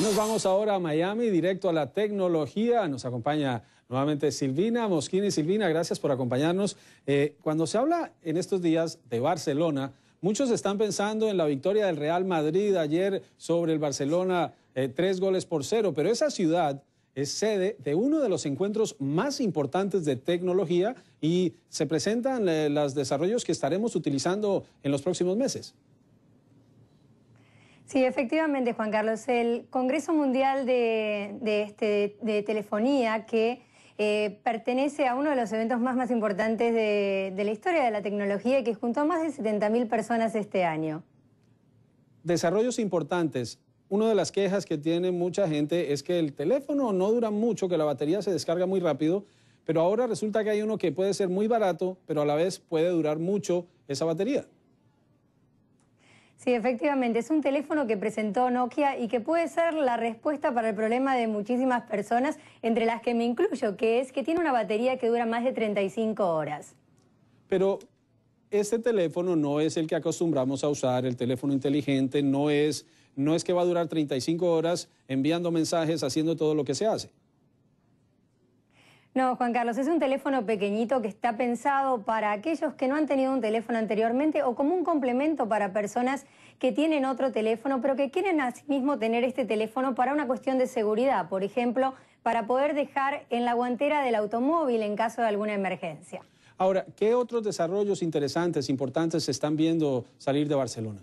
Nos vamos ahora a Miami, directo a la tecnología. Nos acompaña nuevamente Silvina Mosquini. Silvina, gracias por acompañarnos. Eh, cuando se habla en estos días de Barcelona, muchos están pensando en la victoria del Real Madrid ayer sobre el Barcelona, eh, tres goles por cero, pero esa ciudad es sede de uno de los encuentros más importantes de tecnología y se presentan eh, los desarrollos que estaremos utilizando en los próximos meses. Sí, efectivamente, Juan Carlos. El Congreso Mundial de, este, Telefonía, que eh, pertenece a uno de los eventos más, importantes de, la historia de la tecnología, que juntó a más de 70.000 personas este año. Desarrollos importantes. Una de las quejas que tiene mucha gente es que el teléfono no dura mucho, que la batería se descarga muy rápido, pero ahora resulta que hay uno que puede ser muy barato, pero a la vez puede durar mucho esa batería. Sí, efectivamente, es un teléfono que presentó Nokia y que puede ser la respuesta para el problema de muchísimas personas, entre las que me incluyo, que es que tiene una batería que dura más de 35 horas. Pero este teléfono no es el que acostumbramos a usar, el teléfono inteligente no es, que va a durar 35 horas enviando mensajes, haciendo todo lo que se hace. No, Juan Carlos, es un teléfono pequeñito que está pensado para aquellos que no han tenido un teléfono anteriormente o como un complemento para personas que tienen otro teléfono, pero que quieren asimismo tener este teléfono para una cuestión de seguridad, por ejemplo, para poder dejar en la guantera del automóvil en caso de alguna emergencia. Ahora, ¿qué otros desarrollos interesantes, importantes se están viendo salir de Barcelona?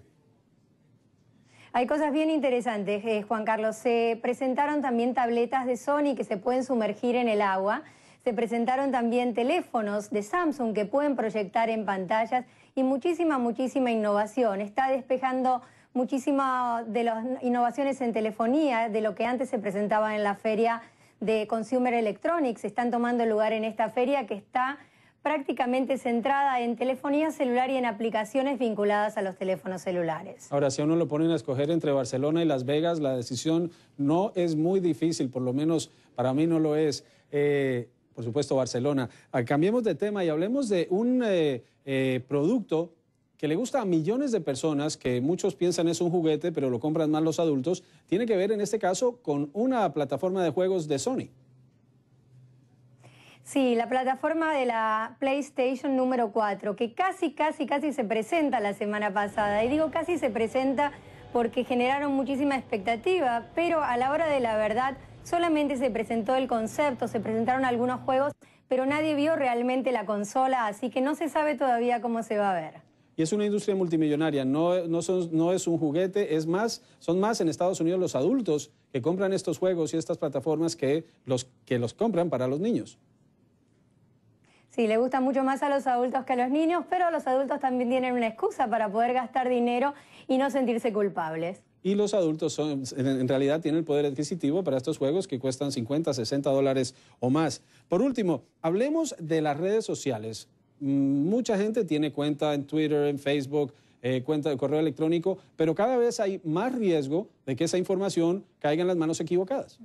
Hay cosas bien interesantes, eh, Juan Carlos. Se presentaron también tabletas de Sony que se pueden sumergir en el agua. Se presentaron también teléfonos de Samsung que pueden proyectar en pantallas y muchísima, muchísima innovación. Está despejando muchísimas de las innovaciones en telefonía, de lo que antes se presentaba en la feria de Consumer Electronics. Están tomando lugar en esta feria que está prácticamente centrada en telefonía celular y en aplicaciones vinculadas a los teléfonos celulares. Ahora, si uno lo ponen a escoger entre Barcelona y Las Vegas, la decisión no es muy difícil, por lo menos para mí no lo es. Eh, por supuesto, Barcelona. Ah, cambiemos de tema y hablemos de un eh, eh, producto que le gusta a millones de personas, que muchos piensan es un juguete, pero lo compran más los adultos, tiene que ver en este caso con una plataforma de juegos de Sony. Sí, la plataforma de la PlayStation número 4, que casi, casi, casi se presenta la semana pasada. Y digo casi se presenta porque generaron muchísima expectativa, pero a la hora de la verdad solamente se presentó el concepto, se presentaron algunos juegos, pero nadie vio realmente la consola, así que no se sabe todavía cómo se va a ver. Y es una industria multimillonaria, no, es un juguete, es más, son más en Estados Unidos los adultos que compran estos juegos y estas plataformas que los, que los compran para los niños. Sí, le gusta mucho más a los adultos que a los niños, pero los adultos también tienen una excusa para poder gastar dinero y no sentirse culpables. Y los adultos son, en realidad tienen el poder adquisitivo para estos juegos que cuestan 50, 60 dólares o más. Por último, hablemos de las redes sociales. Mm, mucha gente tiene cuenta en Twitter, en Facebook, eh, cuenta de correo electrónico, pero cada vez hay más riesgo de que esa información caiga en las manos equivocadas.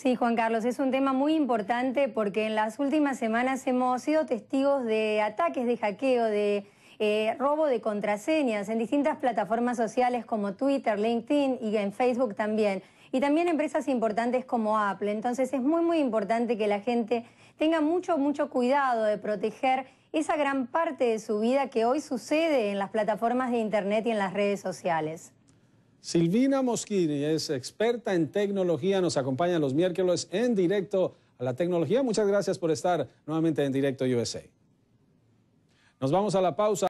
Sí, Juan Carlos, es un tema muy importante porque en las últimas semanas hemos sido testigos de ataques de hackeo, de eh, robo de contraseñas en distintas plataformas sociales como Twitter, LinkedIn y en Facebook también. Y también empresas importantes como Apple. Entonces es muy, muy importante que la gente tenga mucho, mucho cuidado de proteger esa gran parte de su vida que hoy sucede en las plataformas de Internet y en las redes sociales. Silvina Moschini es experta en tecnología, nos acompaña los miércoles en directo a la tecnología. Muchas gracias por estar nuevamente en directo USA. Nos vamos a la pausa.